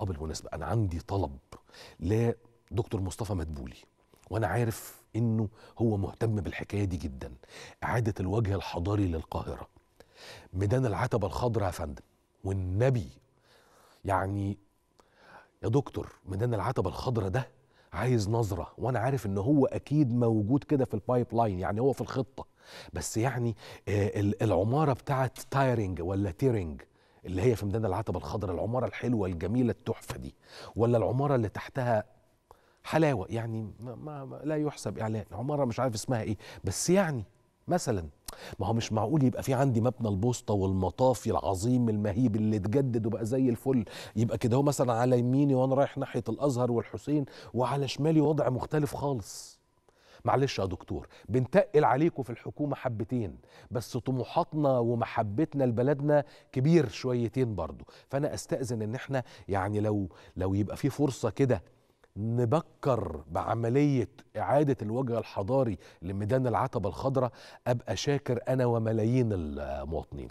اه بالمناسبه انا عندي طلب لا دكتور مصطفى مدبولي وانا عارف انه هو مهتم بالحكايه دي جدا اعاده الوجه الحضاري للقاهره ميدان العتبه الخضراء يا فندم والنبي يعني يا دكتور ميدان العتبه الخضراء ده عايز نظره وانا عارف ان هو اكيد موجود كده في البايب لاين يعني هو في الخطه بس يعني آه العماره بتاعت تايرنج ولا تيرنج اللي هي في ميدان العتبه الخضراء العماره الحلوه الجميله التحفه دي ولا العماره اللي تحتها حلاوه يعني ما, ما لا يحسب اعلان عماره مش عارف اسمها ايه بس يعني مثلا ما هو مش معقول يبقى في عندي مبنى البوسطه والمطافي العظيم المهيب اللي اتجدد وبقى زي الفل يبقى كده هو مثلا على يميني وانا رايح ناحيه الازهر والحسين وعلى شمالي وضع مختلف خالص معلش يا دكتور بنتقل عليكم في الحكومة حبتين بس طموحاتنا ومحبتنا لبلدنا كبير شويتين برضو فأنا أستأذن إن إحنا يعني لو لو يبقى في فرصة كده نبكر بعملية إعادة الوجه الحضاري لميدان العتبة الخضراء أبقى شاكر أنا وملايين المواطنين